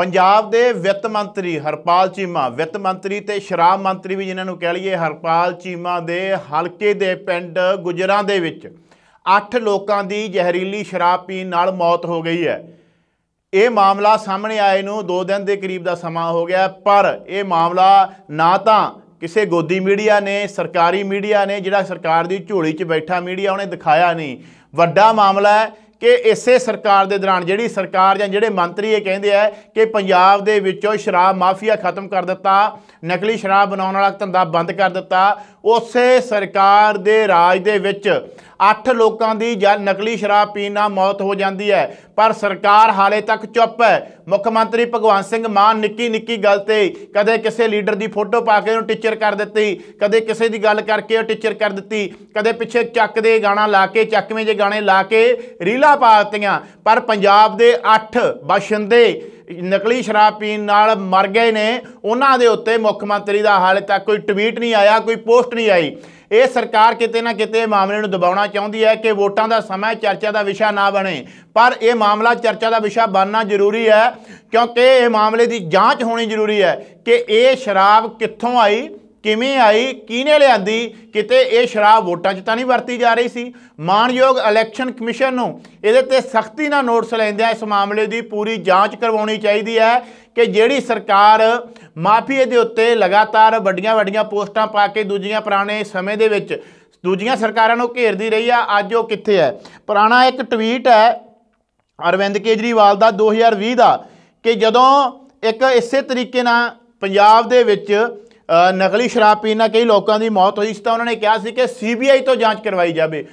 ਪੰਜਾਬ ਦੇ ਵਿੱਤ ਮੰਤਰੀ ਹਰਪਾਲ ਚੀਮਾ ਵਿੱਤ ਮੰਤਰੀ ਤੇ ਸ਼ਰਾਬ ਮੰਤਰੀ ਵੀ ਜਿਨ੍ਹਾਂ ਨੂੰ ਕਹਿ ਲਈਏ ਹਰਪਾਲ ਚੀਮਾ ਦੇ ਹਲਕੇ ਦੇ ਪਿੰਡ ਗੁਜਰਾਂ ਦੇ ਵਿੱਚ 8 ਲੋਕਾਂ ਦੀ ਜ਼ਹਿਰੀਲੀ ਸ਼ਰਾਬ ਪੀਣ ਨਾਲ ਮੌਤ ਹੋ ਗਈ ਹੈ ਇਹ ਮਾਮਲਾ ਸਾਹਮਣੇ ਆਏ ਨੂੰ 2 ਦਿਨ ਦੇ ਕਰੀਬ ਦਾ ਸਮਾਂ ਹੋ ਗਿਆ ਪਰ ਇਹ ਮਾਮਲਾ ਨਾ ਤਾਂ ਕਿਸੇ ਗੋਦੀ ਮੀਡੀਆ ਨੇ ਸਰਕਾਰੀ ਮੀਡੀਆ ਨੇ ਜਿਹੜਾ ਸਰਕਾਰ ਦੀ ਝੋਲੀ 'ਚ ਬੈਠਾ ਮੀਡੀਆ ਉਹਨੇ ਦਿਖਾਇਆ ਨਹੀਂ ਵੱਡਾ ਮਾਮਲਾ ਹੈ ਕਿ ਇਸੇ ਸਰਕਾਰ ਦੇ ਦੌਰਾਨ ਜਿਹੜੀ ਸਰਕਾਰ ਜਾਂ ਜਿਹੜੇ ਮੰਤਰੀ ਇਹ ਕਹਿੰਦੇ ਆ ਕਿ ਪੰਜਾਬ ਦੇ ਵਿੱਚੋਂ ਸ਼ਰਾਬ ਮਾਫੀਆ ਖਤਮ ਕਰ ਦਿੱਤਾ ਨਕਲੀ ਸ਼ਰਾਬ ਬਣਾਉਣ ਵਾਲਾ ਧੰਦਾ ਬੰਦ ਕਰ ਦਿੱਤਾ ਉਸੇ ਸਰਕਾਰ ਦੇ ਰਾਜ ਦੇ ਵਿੱਚ 8 ਲੋਕਾਂ ਦੀ ਨਕਲੀ ਸ਼ਰਾਬ ਪੀਣ ਨਾਲ ਮੌਤ ਹੋ ਜਾਂਦੀ ਹੈ ਪਰ ਸਰਕਾਰ ਹਾਲੇ ਤੱਕ ਚੁੱਪ ਹੈ ਮੁੱਖ ਮੰਤਰੀ ਭਗਵੰਤ ਸਿੰਘ ਮਾਨ ਨਿੱਕੀ ਨਿੱਕੀ ਗੱਲ ਤੇ ਕਦੇ ਕਿਸੇ ਲੀਡਰ ਦੀ ਫੋਟੋ ਪਾ ਕੇ ਉਹਨੂੰ ਟੀਚਰ ਕਰ ਦਿੱਤੀ ਕਦੇ ਕਿਸੇ ਦੀ ਗੱਲ ਕਰਕੇ ਉਹ ਟੀਚਰ ਕਰ ਦਿੱਤੀ ਕਦੇ ਪਿੱਛੇ ਚੱਕ ਦੇ ਗਾਣਾ ਲਾ ਕੇ ਚੱਕਵੇਂ ਜੇ ਗਾਣੇ ਲਾ ਕੇ ਰੀਲਾ ਪਾ ਦਿੱਤੀਆਂ ਪਰ ਪੰਜਾਬ ਦੇ 8 ਬਸ਼ਿੰਦੇ ਨਕਲੀ ਸ਼ਰਾਬ ਪੀਣ ਨਾਲ ਮਰ ਗਏ ਨੇ ਉਹਨਾਂ ਦੇ ਉੱਤੇ ਮੁੱਖ ਮੰਤਰੀ ਦਾ ਹਾਲੇ ਤੱਕ ਕੋਈ ਟਵੀਟ ਨਹੀਂ ਆਇਆ ਕੋਈ ਪੋਸਟ ਨਹੀਂ ਆਈ ਇਹ ਸਰਕਾਰ ਕਿਤੇ ਨਾ ਕਿਤੇ ਮਾਮਲੇ ਨੂੰ ਦਬਾਉਣਾ ਚਾਹੁੰਦੀ ਹੈ ਕਿ ਵੋਟਾਂ ਦਾ ਸਮਾਂ ਚਰਚਾ ਦਾ ਵਿਸ਼ਾ ਨਾ ਬਣੇ ਪਰ ਇਹ ਮਾਮਲਾ ਚਰਚਾ ਦਾ ਵਿਸ਼ਾ ਬਣਨਾ ਜ਼ਰੂਰੀ ਹੈ ਕਿਉਂਕਿ ਇਹ ਮਾਮਲੇ ਦੀ ਜਾਂਚ ਹੋਣੀ ਜ਼ਰੂਰੀ ਹੈ ਕਿ ਇਹ ਸ਼ਰਾਬ ਕਿੱਥੋਂ ਆਈ ਕਿਵੇਂ ਆਈ ਕਿਹਨੇ ਲਿਆਂਦੀ ਕਿਤੇ ਇਹ ਸ਼ਰਾਬ ਵੋਟਾਂ 'ਚ ਤਾਂ ਨਹੀਂ ਵਰਤੀ ਜਾ ਰਹੀ ਸੀ ਮਾਨਯੋਗ ਇਲੈਕਸ਼ਨ ਕਮਿਸ਼ਨ ਨੂੰ ਇਹਦੇ ਤੇ ਸਖਤੀ ਨਾਲ ਨੋਟਿਸ ਲੈਂਦਿਆ ਇਸ ਮਾਮਲੇ ਦੀ ਪੂਰੀ ਜਾਂਚ ਕਰਵਾਉਣੀ ਚਾਹੀਦੀ ਹੈ ਕਿ ਜਿਹੜੀ ਸਰਕਾਰ ਮਾਫੀਏ ਦੇ ਉੱਤੇ ਲਗਾਤਾਰ ਵੱਡੀਆਂ-ਵੱਡੀਆਂ ਪੋਸਟਾਂ ਪਾ ਕੇ ਦੂਜੀਆਂ ਪੁਰਾਣੇ ਸਮੇਂ ਦੇ ਵਿੱਚ ਦੂਜੀਆਂ ਸਰਕਾਰਾਂ ਨੂੰ ਘੇਰਦੀ ਰਹੀ ਆ ਅੱਜ ਉਹ ਕਿੱਥੇ ਹੈ ਪੁਰਾਣਾ ਇੱਕ ਟਵੀਟ ਹੈ ਅਰਵਿੰਦ ਕੇਜਰੀਵਾਲ ਦਾ 2020 ਦਾ ਕਿ ਜਦੋਂ ਇੱਕ ਇਸੇ ਤਰੀਕੇ ਨਾਲ ਪੰਜਾਬ ਦੇ ਵਿੱਚ ਨਕਲੀ ਸ਼ਰਾਬ ਪੀਣ ਨਾਲ ਕਈ ਲੋਕਾਂ ਦੀ ਮੌਤ ਹੋਈ ਸੀ ਤਾਂ ਉਹਨਾਂ ਨੇ ਕਿਹਾ ਸੀ ਕਿ ਸੀਬੀਆਈ ਤੋਂ ਜਾਂਚ ਕਰਵਾਈ ਜਾਵੇ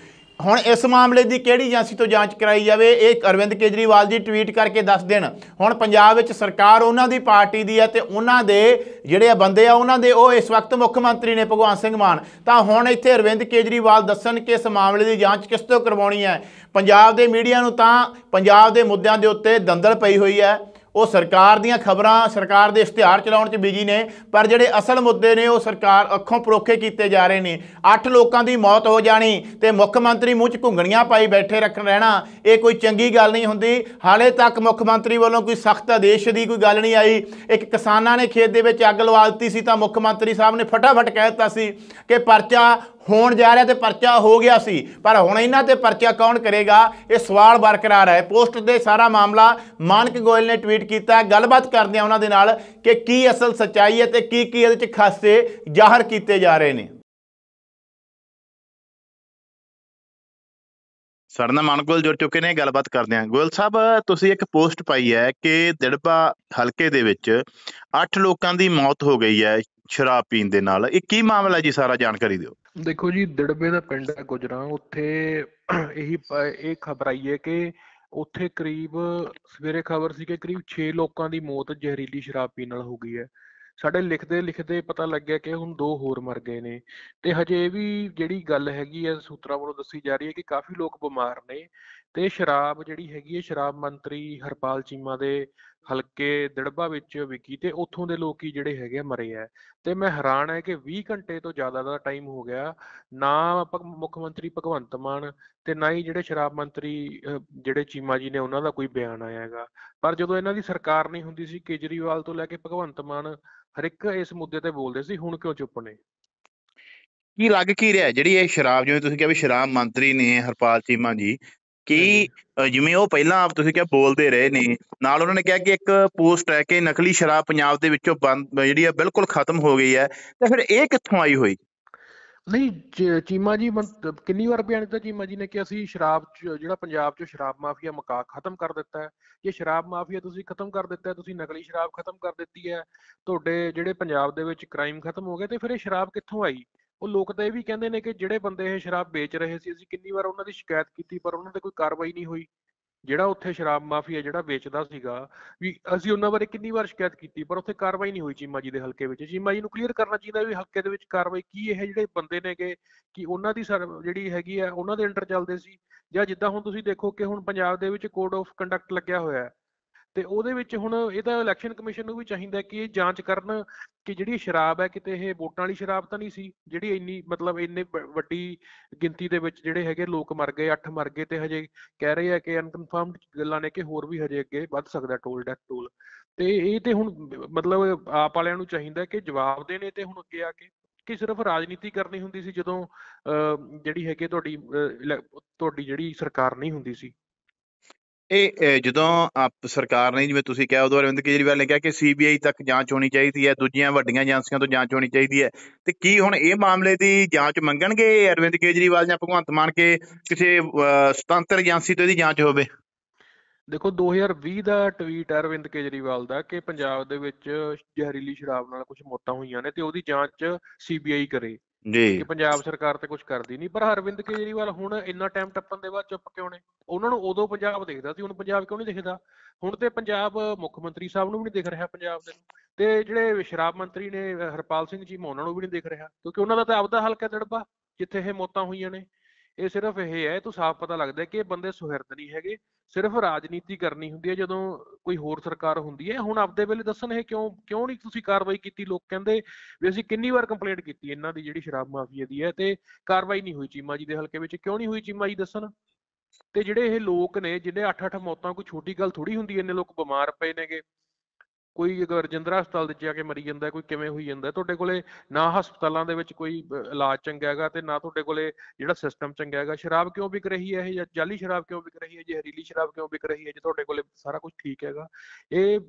ਹੁਣ ਇਸ ਮਾਮਲੇ ਦੀ ਕਿਹੜੀ ਏਜੰਸੀ ਤੋਂ ਜਾਂਚ ਕਰਾਈ ਜਾਵੇ ਇਹ ਅਰਵਿੰਦ ਕੇਜਰੀਵਾਲ ਜੀ ਟਵੀਟ ਕਰਕੇ ਦੱਸ ਦੇਣ ਹੁਣ ਪੰਜਾਬ ਵਿੱਚ ਸਰਕਾਰ ਉਹਨਾਂ ਦੀ ਪਾਰਟੀ ਦੀ ਹੈ ਤੇ ਉਹਨਾਂ ਦੇ ਜਿਹੜੇ ਬੰਦੇ ਆ ਉਹਨਾਂ ਦੇ ਉਹ ਇਸ ਵਕਤ ਮੁੱਖ ਮੰਤਰੀ ਨੇ ਭਗਵਾਨ ਸਿੰਘ ਮਾਨ ਤਾਂ ਹੁਣ ਇੱਥੇ ਅਰਵਿੰਦ ਕੇਜਰੀਵਾਲ ਦੱਸਣ ਕਿ ਇਸ ਮਾਮਲੇ ਦੀ ਜਾਂਚ ਕਿਸ ਤੋਂ ਕਰਵਾਉਣੀ ਹੈ ਪੰਜਾਬ ਦੇ ਮੀਡੀਆ ਨੂੰ ਤਾਂ ਪੰਜਾਬ ਦੇ ਮੁੱਦਿਆਂ ਦੇ ਉੱਤੇ ਦੰਦਲ ਪਈ ਹੋਈ ਹੈ ਉਹ ਸਰਕਾਰ ਦੀਆਂ ਖਬਰਾਂ ਸਰਕਾਰ ਦੇ ਇਸ਼ਤਿਹਾਰ ਚਲਾਉਣ 'ਚ ਬਿਜੀ ਨੇ ਪਰ ਜਿਹੜੇ ਅਸਲ ਮੁੱਦੇ ਨੇ ਉਹ ਸਰਕਾਰ ਅੱਖੋਂ ਪਰੋਖੇ ਕੀਤੇ ਜਾ ਰਹੇ ਨੇ 8 ਲੋਕਾਂ ਦੀ ਮੌਤ ਹੋ ਜਾਣੀ ਤੇ ਮੁੱਖ ਮੰਤਰੀ ਮੂੰਹ 'ਚ ਘੁੰਗਣੀਆਂ ਪਾਈ ਬੈਠੇ ਰੱਖਣ ਰਹਿਣਾ ਇਹ ਕੋਈ ਚੰਗੀ ਗੱਲ ਨਹੀਂ ਹੁੰਦੀ ਹਾਲੇ ਤੱਕ ਮੁੱਖ ਮੰਤਰੀ ਵੱਲੋਂ ਕੋਈ ਸਖਤ ਆਦੇਸ਼ ਦੀ ਕੋਈ ਗੱਲ ਨਹੀਂ ਆਈ ਇੱਕ ਕਿਸਾਨਾਂ ਨੇ ਖੇਤ ਦੇ ਵਿੱਚ ਅੱਗ ਲਵਾ ਦਿੱਤੀ ਸੀ ਤਾਂ ਮੁੱਖ ਮੰਤਰੀ ਸਾਹਿਬ ਨੇ ਫਟਾਫਟ ਕਹਿ ਦਿੱਤਾ ਸੀ ਕਿ ਪਰਚਾ ਹੋਣ ਜਾ ਰਿਹਾ ਤੇ ਪਰਚਾ ਹੋ ਗਿਆ ਸੀ ਪਰ ਹੁਣ ਇਹਨਾਂ ਤੇ ਪਰਚਾ ਕੌਣ ਕਰੇਗਾ ਇਹ ਸਵਾਲ ਬਰਕਰਾਰ ਹੈ ਪੋਸਟ ਦੇ ਸਾਰਾ ਮਾਮਲਾ ਮਾਨਕ ਗੋਇਲ ਨੇ ਟਵੀਟ ਕੀਤਾ ਗੱਲਬਾਤ ਕਰਦੇ ਆ ਉਹਨਾਂ ਦੇ ਨਾਲ ਕਿ ਕੀ ਅਸਲ ਸਚਾਈ ਹੈ ਤੇ ਕੀ ਕੀ ਇਹਦੇ ਵਿੱਚ ਖਾਸੇ ਜ਼ਾਹਰ ਕੀਤੇ ਜਾ ਰਹੇ ਨੇ ਸਰਨਾ ਮਾਨਕੋਲ ਜੁੜ ਚੁੱਕੇ ਨੇ ਗੱਲਬਾਤ ਕਰਦੇ ਹਾਂ ਗੋਇਲ ਸਾਹਿਬ ਤੁਸੀਂ ਇੱਕ ਪੋਸਟ ਪਾਈ ਹੈ ਕਿ ਦਿੜਬਾ ਹਲਕੇ ਦੇ ਵਿੱਚ 8 ਲੋਕਾਂ ਦੀ ਮੌਤ ਹੋ ਗਈ ਹੈ ਸ਼ਰਾਬ ਪੀਣ ਦੇ ਨਾਲ ਇਹ ਕੀ ਮਾਮਲਾ ਜੀ ਸਾਰਾ ਜਾਣਕਾਰੀ ਦਿਓ ਦੇਖੋ ਜੀ ਦੜਬੇ ਦਾ ਪਿੰਡ ਹੈ ਗੁਜਰਾ ਉੱਥੇ ਇਹੀ ਇਹ ਖਬਰ ਆਈ ਹੈ ਕਿ ਉੱਥੇ ਕਰੀਬ ਸਵੇਰੇ ਖਬਰ ਸੀ ਕਿ ਕਰੀਬ 6 ਲੋਕਾਂ ਦੀ ਮੌਤ ਜ਼ਹਿਰੀਲੀ ਸ਼ਰਾਬ ਪੀਣ ਨਾਲ ਹੋ ਗਈ ਹੈ ਸਾਡੇ ਲਿਖਦੇ ਲਿਖਦੇ ਪਤਾ ਲੱਗਿਆ ਕਿ ਹੁਣ ਦੋ ਹੋਰ ਮਰ ਗਏ ਨੇ ਤੇ ਹਜੇ ਵੀ ਜਿਹੜੀ ਗੱਲ ਹੈਗੀ ਹੈ ਸੂਤਰਾਂ ਵੱਲੋਂ ਦੱਸੀ ਜਾ ਰਹੀ ਹੈ ਕਿ ਕਾਫੀ ਲੋਕ ਬਿਮਾਰ ਨੇ ਤੇ ਸ਼ਰਾਬ ਜਿਹੜੀ ਹੈਗੀ ਹੈ ਸ਼ਰਾਬ ਮੰਤਰੀ ਹਰਪਾਲ ਚੀਮਾ ਦੇ ਹਲਕੇ ਦੜਬਾ ਵਿੱਚ ਵਿਕੀ ਤੇ ਉੱਥੋਂ ਦੇ ਲੋਕੀ ਜਿਹੜੇ ਹੈਗੇ ਮਰੇ ਆ ਤੇ ਮੈਂ ਹੈਰਾਨ ਹੈ ਕਿ 20 ਘੰਟੇ ਤੋਂ ਜ਼ਿਆਦਾ ਦਾ ਟਾਈਮ ਹੋ ਗਿਆ ਨਾ ਮੁੱਖ ਮੰਤਰੀ ਭਗਵੰਤ ਮਾਨ ਤੇ ਨਾ ਹੀ ਜਿਹੜੇ ਸ਼ਰਾਬ ਮੰਤਰੀ ਜਿਹੜੇ ਚੀਮਾ ਜੀ ਨੇ ਉਹਨਾਂ ਦਾ ਕੋਈ ਬਿਆਨ ਆਇਆ ਹੈਗਾ ਪਰ ਜਦੋਂ ਇਹਨਾਂ ਦੀ ਸਰਕਾਰ ਨਹੀਂ ਹੁੰਦੀ ਸੀ ਕੇਜਰੀਵਾਲ ਤੋਂ ਲੈ ਕੇ ਭਗਵੰਤ ਮਾਨ ਹਰ ਇੱਕ ਇਸ ਮੁੱਦੇ ਤੇ ਬੋਲਦੇ ਸੀ ਹੁਣ ਕਿਉਂ ਚੁੱਪ ਨੇ ਕੀ ਲੱਗ ਕੀ ਰਿਹਾ ਜਿਹੜੀ ਇਹ ਸ਼ਰਾਬ ਜਿਵੇਂ ਤੁਸੀਂ ਕਿਹਾ ਵੀ ਸ਼ਰਾਬ ਮੰਤਰੀ ਨੇ ਹਰਪਾਲ ਚੀਮਾ ਜੀ ਕਿ ਜਿਵੇਂ ਉਹ ਪਹਿਲਾਂ ਆਪ ਤੁਸੀਂ ਕਿਹਾ ਬੋਲਦੇ ਰਹੇ ਨੇ ਨਾਲ ਉਹਨਾਂ ਨੇ ਕਿਹਾ ਕਿ ਇੱਕ ਪੋਸਟ ਹੈ ਕਿ ਨਕਲੀ ਸ਼ਰਾਬ ਪੰਜਾਬ ਦੇ ਵਿੱਚੋਂ ਜਿਹੜੀ ਆ ਬਿਲਕੁਲ ਖਤਮ ਹੋ ਗਈ ਹੈ ਤਾਂ ਫਿਰ ਇਹ ਕਿੱਥੋਂ ਆਈ ਹੋਈ ਨਹੀਂ ਚੀਮਾ ਜੀ ਕਿੰਨੀ ਵਾਰ ਬਿਆਨ ਦਿੱਤਾ ਚੀਮਾ ਜੀ ਨੇ ਕਿ ਅਸੀਂ ਸ਼ਰਾਬ ਜਿਹੜਾ ਪੰਜਾਬ 'ਚ ਸ਼ਰਾਬ ਮਾਫੀਆ ਮਕਾ ਖਤਮ ਕਰ ਦਿੱਤਾ ਹੈ ਜੇ ਸ਼ਰਾਬ ਮਾਫੀਆ ਤੁਸੀਂ ਖਤਮ ਕਰ ਦਿੱਤਾ ਤੁਸੀਂ ਨਕਲੀ ਸ਼ਰਾਬ ਖਤਮ ਕਰ ਦਿੱਤੀ ਹੈ ਤੁਹਾਡੇ ਜਿਹੜੇ ਪੰਜਾਬ ਦੇ ਵਿੱਚ ਕ੍ਰਾਈਮ ਖਤਮ ਹੋ ਗਏ ਤੇ ਫਿਰ ਇਹ ਸ਼ਰਾਬ ਕਿੱਥੋਂ ਆਈ ਉਹ ਲੋਕ ਤਾਂ ਇਹ ਵੀ ਕਹਿੰਦੇ ਨੇ ਕਿ ਜਿਹੜੇ ਬੰਦੇ ਇਹ ਸ਼ਰਾਬ ਵੇਚ ਰਹੇ ਸੀ ਅਸੀਂ ਕਿੰਨੀ ਵਾਰ ਉਹਨਾਂ ਦੀ ਸ਼ਿਕਾਇਤ ਕੀਤੀ ਪਰ ਉਹਨਾਂ ਤੇ ਕੋਈ ਕਾਰਵਾਈ ਨਹੀਂ ਹੋਈ ਜਿਹੜਾ ਉੱਥੇ ਸ਼ਰਾਬ ਮਾਫੀਆ ਜਿਹੜਾ ਵੇਚਦਾ ਸੀਗਾ ਵੀ ਅਸੀਂ ਉਹਨਾਂ ਬਾਰੇ ਕਿੰਨੀ ਵਾਰ ਸ਼ਿਕਾਇਤ ਕੀਤੀ ਪਰ ਉੱਥੇ ਕਾਰਵਾਈ ਨਹੀਂ ਹੋਈ ਚੀਮਾ ਜੀ ਦੇ ਹਲਕੇ ਵਿੱਚ ਚੀਮਾ ਜੀ ਨੂੰ ਕਲੀਅਰ ਕਰਨਾ ਚਾਹੀਦਾ ਵੀ ਹਲਕੇ ਦੇ ਵਿੱਚ ਕਾਰਵਾਈ ਕੀ ਇਹ ਜਿਹੜੇ ਬੰਦੇ ਕਿ ਕਿ ਉਹਨਾਂ ਦੀ ਜਿਹੜੀ ਹੈਗੀ ਆ ਉਹਨਾਂ ਦੇ ਅੰਡਰ ਚੱਲਦੇ ਸੀ ਜਾਂ ਜਿੱਦਾਂ ਹੁਣ ਤੁਸੀਂ ਦੇਖੋ ਕਿ ਹੁਣ ਪੰਜਾਬ ਦੇ ਵਿੱਚ ਕੋਡ ਆਫ ਕੰਡਕਟ ਲੱਗਿਆ ਹੋਇਆ ਹੈ ਤੇ ਉਹਦੇ ਵਿੱਚ ਹੁਣ ਇਹ ਤਾਂ ਇਲੈਕਸ਼ਨ ਕਮਿਸ਼ਨ ਨੂੰ ਵੀ ਚਾਹੀਦਾ ਕਿ ਇਹ ਜਾਂਚ ਕਰਨ ਕਿ ਜਿਹੜੀ ਸ਼ਰਾਬ ਹੈ ਕਿਤੇ ਇਹ ਵੋਟਾਂ ਵਾਲੀ ਸ਼ਰਾਬ ਤਾਂ ਨਹੀਂ ਸੀ ਜਿਹੜੀ ਇੰਨੀ ਮਤਲਬ ਇੰਨੇ ਵੱਡੀ ਗਿਣਤੀ ਦੇ ਵਿੱਚ ਜਿਹੜੇ ਹੈਗੇ ਲੋਕ ਮਰ ਗਏ 8 ਮਰ ਗਏ ਤੇ ਹਜੇ ਕਹਿ ਰਹੇ ਆ ਕਿ ਅਨਕਨਫਰਮਡ ਗੱਲਾਂ ਨੇ ਕਿ ਹੋਰ ਵੀ ਹਜੇ ਅੱਗੇ ਵੱਧ ਸਕਦਾ ਟੋਲ ਡੈਥ ਟੋਲ ਤੇ ਇਹ ਤੇ ਹੁਣ ਮਤਲਬ ਆਪ ਵਾਲਿਆਂ ਨੂੰ ਚਾਹੀਦਾ ਕਿ ਜਵਾਬ ਦੇਣੇ ਤੇ ਹੁਣ ਅੱਗੇ ਆ ਕੇ ਕਿ ਸਿਰਫ ਰਾਜਨੀਤੀ ਕਰਨੀ ਹੁੰਦੀ ਸੀ ਜਦੋਂ ਜਿਹੜੀ ਹੈਗੇ ਤੁਹਾਡੀ ਤੁਹਾਡੀ ਜਿਹੜੀ ਸਰਕਾਰ ਨਹੀਂ ਹੁੰਦੀ ਸੀ ਇਹ ਜਦੋਂ ਆਪ ਸਰਕਾਰ ਨੇ ਜਿਵੇਂ ਤੁਸੀਂ ਕਿਹਾ ਉਹਦੋਂ ਅਰਵਿੰਦ ਕੇਜਰੀਵਾਲ ਨੇ ਕਿਹਾ ਕਿ ਸੀਬੀਆਈ ਤੱਕ ਜਾਂਚ ਹੋਣੀ ਚਾਹੀਦੀ ਹੈ ਦੂਜੀਆਂ ਵੱਡੀਆਂ ਏਜੰਸੀਆਂ ਤੋਂ ਜਾਂਚ ਹੋਣੀ ਚਾਹੀਦੀ ਹੈ ਤੇ ਕੀ ਹੁਣ ਇਹ ਮਾਮਲੇ ਦੀ ਜਾਂਚ ਮੰਗਣਗੇ ਅਰਵਿੰਦ ਕੇਜਰੀਵਾਲ ਜਾਂ ਭਗਵੰਤ ਮਾਨ ਕੇ ਕਿਸੇ ਸੁਤੰਤਰ ਏਜੰਸੀ ਤੋਂ ਇਹਦੀ ਜਾਂਚ ਹੋਵੇ ਦੇਖੋ 2020 ਦਾ ਟਵੀਟ ਹੈ ਅਰਵਿੰਦ ਕੇਜਰੀਵਾਲ ਦਾ ਕਿ ਪੰਜਾਬ ਦੇ ਵਿੱਚ ਜ਼ਹਿਰੀਲੀ ਸ਼ਰਾਬ ਨਾਲ ਕੁਝ ਮੌਤਾਂ ਹੋਈਆਂ ਨੇ ਤੇ ਉਹਦੀ ਜਾਂਚ ਸੀਬੀਆਈ ਕਰੇ ਜੀ ਕਿ ਪੰਜਾਬ ਸਰਕਾਰ ਤੇ ਕੁਝ ਕਰਦੀ ਨਹੀਂ ਪਰ ਹਰਵਿੰਦ ਕੇਜਰੀਵਾਲ ਹੁਣ ਇੰਨਾ ਟਾਈਮ ਟੱਪਣ ਦੇ ਬਾਅਦ ਚੁੱਪ ਕਿਉਂ ਨੇ ਉਹਨਾਂ ਨੂੰ ਉਦੋਂ ਪੰਜਾਬ ਦੇਖਦਾ ਸੀ ਹੁਣ ਪੰਜਾਬ ਕਿਉਂ ਨਹੀਂ ਦੇਖਦਾ ਹੁਣ ਤੇ ਪੰਜਾਬ ਮੁੱਖ ਮੰਤਰੀ ਸਾਹਿਬ ਨੂੰ ਵੀ ਨਹੀਂ ਦਿਖ ਰਿਹਾ ਪੰਜਾਬ ਦੇ ਤੇ ਜਿਹੜੇ ਸ਼ਰਾਬ ਮੰਤਰੀ ਨੇ ਹਰਪਾਲ ਸਿੰਘ ਜੀ ਮੋਨਾ ਨੂੰ ਵੀ ਨਹੀਂ ਦਿਖ ਰਿਹਾ ਕਿਉਂਕਿ ਉਹਨਾਂ ਦਾ ਤਾਂ ਆਪਦਾ ਹਲਕਾ ਦੜਬਾ ਜਿੱਥੇ ਇਹ ਮੌਤਾਂ ਹੋਈਆਂ ਨੇ ਇਹ ਸਿਰਫ ਇਹ ਹੈ ਤੂੰ ਸਾਫ਼ ਪਤਾ ਲੱਗਦਾ ਕਿ ਇਹ ਬੰਦੇ ਸੁਹਿਰਦ ਨਹੀਂ ਹੈਗੇ ਸਿਰਫ ਰਾਜਨੀਤੀ ਕਰਨੀ ਹੁੰਦੀ ਹੈ ਜਦੋਂ ਕੋਈ ਹੋਰ ਸਰਕਾਰ ਹੁੰਦੀ ਹੈ ਹੁਣ ਆਪਦੇ ਵੇਲੇ ਦੱਸਣ ਇਹ ਕਿਉਂ ਕਿਉਂ ਨਹੀਂ ਤੁਸੀਂ ਕਾਰਵਾਈ ਕੀਤੀ ਲੋਕ ਕਹਿੰਦੇ ਵੀ ਅਸੀਂ ਕਿੰਨੀ ਵਾਰ ਕੰਪਲੇਂਟ ਕੀਤੀ ਇਹਨਾਂ ਦੀ ਜਿਹੜੀ ਸ਼ਰਾਬ ਮਾਫੀਆ ਦੀ ਹੈ ਤੇ ਕਾਰਵਾਈ ਨਹੀਂ ਹੋਈ ਚੀਮਾ ਜੀ ਦੇ ਹਲਕੇ ਵਿੱਚ ਕਿਉਂ ਨਹੀਂ ਹੋਈ ਚੀਮਾ ਜੀ ਦੱਸਣ ਤੇ ਜਿਹੜੇ ਇਹ ਲੋਕ ਨੇ ਜਿਹਨੇ 8-8 ਮੌਤਾਂ ਕੋਈ ਛੋਟੀ ਗੱਲ ਥੋੜੀ ਹੁੰਦੀ ਐ ਇੰਨੇ ਲੋਕ ਬਿਮਾਰ ਪਏ ਨੇਗੇ ਕੋਈ ਜੇ ਰਜਿੰਦਰਾ ਹਸਪਤਾਲ ਦੇ ਜਾ ਕੇ ਮਰੀ ਜਾਂਦਾ ਕੋਈ ਕਿਵੇਂ ਹੋਈ ਜਾਂਦਾ ਤੁਹਾਡੇ ਕੋਲੇ ਨਾ ਹਸਪਤਾਲਾਂ ਦੇ ਵਿੱਚ ਕੋਈ ਇਲਾਜ ਚੰਗਾ ਹੈਗਾ ਤੇ ਨਾ ਤੁਹਾਡੇ ਕੋਲੇ ਜਿਹੜਾ ਸਿਸਟਮ ਚੰਗਾ ਹੈਗਾ ਸ਼ਰਾਬ ਕਿਉਂ ਵਿਕ ਰਹੀ ਹੈ ਇਹ ਜਾਂ ਜਾਲੀ ਸ਼ਰਾਬ ਕਿਉਂ ਵਿਕ ਰਹੀ ਹੈ ਜੀ ਹਰੀਲੀ ਸ਼ਰਾਬ ਕਿਉਂ ਵਿਕ ਰਹੀ ਹੈ ਜੇ ਤੁਹਾਡੇ ਕੋਲੇ ਸਾਰਾ ਕੁਝ ਠੀਕ ਹੈਗਾ ਇਹ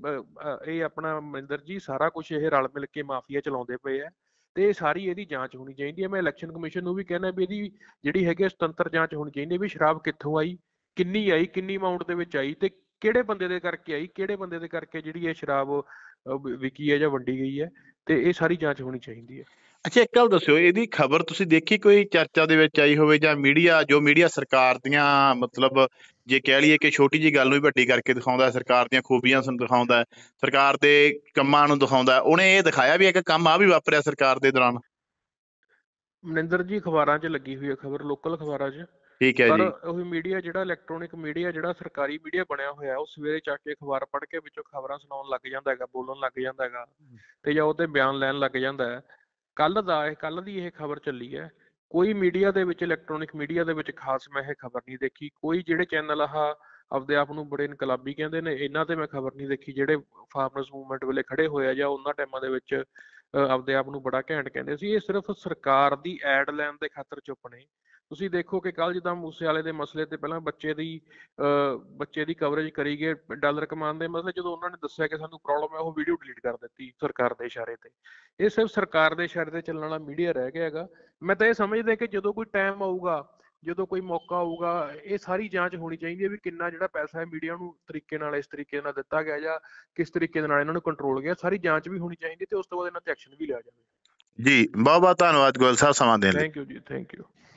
ਇਹ ਆਪਣਾ ਮਹਿੰਦਰ ਜੀ ਸਾਰਾ ਕੁਝ ਇਹ ਰਲ ਮਿਲ ਕੇ ਮਾਫੀਆ ਚਲਾਉਂਦੇ ਪਏ ਆ ਤੇ ਸਾਰੀ ਇਹਦੀ ਜਾਂਚ ਹੋਣੀ ਚਾਹੀਦੀ ਹੈ ਮੈਂ ਇਲੈਕਸ਼ਨ ਕਮਿਸ਼ਨ ਨੂੰ ਵੀ ਕਹਿਣਾ ਵੀ ਇਹਦੀ ਜਿਹੜੀ ਹੈਗੀ ਸੁਤੰਤਰ ਜਾਂਚ ਹੋਣੀ ਚਾਹੀਦੀ ਹੈ ਵੀ ਸ਼ਰਾਬ ਕਿੱਥੋਂ ਆਈ ਕਿੰਨੀ ਆਈ ਕਿੰਨੀ ਅਮਾਉਂਟ ਦੇ ਵਿੱਚ ਆਈ ਤੇ ਕਿਹੜੇ ਬੰਦੇ ਦੇ ਕਰਕੇ ਆਈ ਕਿਹੜੇ ਬੰਦੇ ਦੇ ਕਰਕੇ ਜਿਹੜੀ ਇਹ ਸ਼ਰਾਬ ਵਿਕੀ ਹੈ ਜਾਂ ਵੰਡੀ ਗਈ ਹੈ ਤੇ ਇਹ ਸਾਰੀ ਜਾਂਚ ਹੋਣੀ ਚਾਹੀਦੀ ਹੈ ਅੱਛਾ ਇੱਕ ਗੱਲ ਦੱਸਿਓ ਇਹਦੀ ਖਬਰ ਤੁਸੀਂ ਦੇਖੀ ਕੋਈ ਚਰਚਾ ਦੇ ਵਿੱਚ ਆਈ ਹੋਵੇ ਜਾਂ ਮੀਡੀਆ ਜੋ ਮੀਡੀਆ ਸਰਕਾਰ ਦੀਆਂ ਮਤਲਬ ਜੇ ਕਹਿ ਲਈਏ ਕਿ ਛੋਟੀ ਜੀ ਗੱਲ ਨੂੰ ਵੀ ਵੱਡੀ ਕਰਕੇ ਦਿਖਾਉਂਦਾ ਸਰਕਾਰ ਦੀਆਂ ਖੂਬੀਆਂ ਨੂੰ ਦਿਖਾਉਂਦਾ ਹੈ ਸਰਕਾਰ ਦੇ ਕੰਮਾਂ ਨੂੰ ਦਿਖਾਉਂਦਾ ਉਹਨੇ ਇਹ ਦਿਖਾਇਆ ਵੀ ਇੱਕ ਕੰਮ ਆ ਵੀ ਵਾਪਰਿਆ ਸਰਕਾਰ ਦੇ ਦੌਰਾਨ ਮਨਿੰਦਰ ਜੀ ਅਖਬਾਰਾਂ 'ਚ ਲੱਗੀ ਹੋਈ ਹੈ ਖਬਰ ਲੋਕਲ ਅਖਬਾਰਾਂ 'ਚ ਠੀਕ ਹੈ ਜੀ ਪਰ ਉਹ ਮੀਡੀਆ ਜਿਹੜਾ ਇਲੈਕਟ੍ਰੋਨਿਕ ਮੀਡੀਆ ਜਿਹੜਾ ਸਰਕਾਰੀ ਮੀਡੀਆ ਬਣਿਆ ਹੋਇਆ ਉਹ ਸਵੇਰੇ ਚੱਕ ਕੇ ਅਖਬਾਰ ਪੜ੍ਹ ਕੇ ਵਿੱਚੋਂ ਖਬਰਾਂ ਸੁਣਾਉਣ ਲੱਗ ਜਾਂਦਾ ਹੈਗਾ ਬੋਲਣ ਲੱਗ ਜਾਂਦਾ ਹੈਗਾ ਤੇ ਜਾਂ ਉਹਦੇ ਬਿਆਨ ਲੈਣ ਲੱਗ ਜਾਂਦਾ ਹੈ ਕੱਲ ਦਾ ਇਹ ਕੱਲ ਦੀ ਇਹ ਖਬਰ ਚੱਲੀ ਹੈ ਕੋਈ ਮੀਡੀਆ ਦੇ ਵਿੱਚ ਇਲੈਕਟ੍ਰੋਨਿਕ ਮੀਡੀਆ ਦੇ ਵਿੱਚ ਖਾਸ ਮੈਂ ਇਹ ਖਬਰ ਨਹੀਂ ਦੇਖੀ ਕੋਈ ਜਿਹੜੇ ਚੈਨਲ ਆ ਆਪਦੇ ਆਪ ਨੂੰ ਬੜੇ ਇਨਕਲਾਬੀ ਕਹਿੰਦੇ ਨੇ ਇਹਨਾਂ ਤੇ ਮੈਂ ਖਬਰ ਨਹੀਂ ਦੇਖੀ ਜਿਹੜੇ ਫਾਰਮਰਸ ਮੂਵਮੈਂਟ ਵੇਲੇ ਖੜੇ ਹੋਏ ਆ ਜਾਂ ਉਹਨਾਂ ਟਾਈਮਾਂ ਦੇ ਵਿੱਚ ਆਪਦੇ ਆਪ ਨੂੰ ਬੜਾ ਘੈਂਟ ਕਹਿੰਦੇ ਸੀ ਇਹ ਸਿਰਫ ਸਰਕਾਰ ਦੀ ਐਡ ਲੈਣ ਦੇ ਖਾਤਰ ਚੁੱਪ ਨੇ ਤੁਸੀਂ ਦੇਖੋ ਕਿ ਕੱਲ ਜਿੱਦਾਂ ਮੂਸੇਵਾਲੇ ਦੇ ਮਸਲੇ ਤੇ ਪਹਿਲਾਂ ਬੱਚੇ ਦੀ ਬੱਚੇ ਦੀ ਕਵਰੇਜ ਕਰੀ ਗਏ ਡਾਲਰ ਕਮਾਉਣ ਦੇ ਮਸਲੇ ਜਦੋਂ ਉਹਨਾਂ ਨੇ ਦੱਸਿਆ ਕਿ ਸਾਨੂੰ ਪ੍ਰੋਬਲਮ ਹੈ ਉਹ ਵੀਡੀਓ ਡਿਲੀਟ ਕਰ ਦਿੱਤੀ ਸਰਕਾਰ ਦੇ ਇਸ਼ਾਰੇ ਤੇ ਇਹ ਸਿਰਫ ਸਰਕਾਰ ਦੇ ਇਸ਼ਾਰੇ ਤੇ ਚੱਲਣ ਵਾਲਾ ਮੀਡੀਆ ਰਹਿ ਗਿਆ ਹੈਗਾ ਮੈਂ ਤਾਂ ਇਹ ਸਮਝਦਾ ਕਿ ਜਦੋਂ ਕੋਈ ਟਾਈਮ ਆਊਗਾ ਜਦੋਂ ਕੋਈ ਮੌਕਾ ਆਊਗਾ ਇਹ ਸਾਰੀ ਜਾਂਚ ਹੋਣੀ ਚਾਹੀਦੀ ਹੈ ਵੀ ਕਿੰਨਾ ਜਿਹੜਾ ਪੈਸਾ ਹੈ ਮੀਡੀਆ ਨੂੰ ਤਰੀਕੇ ਨਾਲ ਇਸ ਤਰੀਕੇ ਨਾਲ ਦਿੱਤਾ ਗਿਆ ਜਾਂ ਕਿਸ ਤਰੀਕੇ ਦੇ ਨਾਲ ਇਹਨਾਂ ਨੂੰ ਕੰਟਰੋਲ ਗਿਆ ਸਾਰੀ ਜਾਂਚ ਵੀ ਹੋਣੀ ਚਾਹੀਦੀ ਤੇ ਉਸ ਤੋਂ ਬਾਅਦ ਇਹਨਾਂ ਤੇ ਐਕਸ਼ਨ ਵੀ ਲਿਆ ਜਾਵੇ ਜੀ ਬਹੁਤ ਬਹੁਤ ਧੰਨਵਾਦ ਗੋਇਲ ਸਾਹਿਬ ਸਮਾਂ ਦੇਣ ਲਈ thank you ji thank you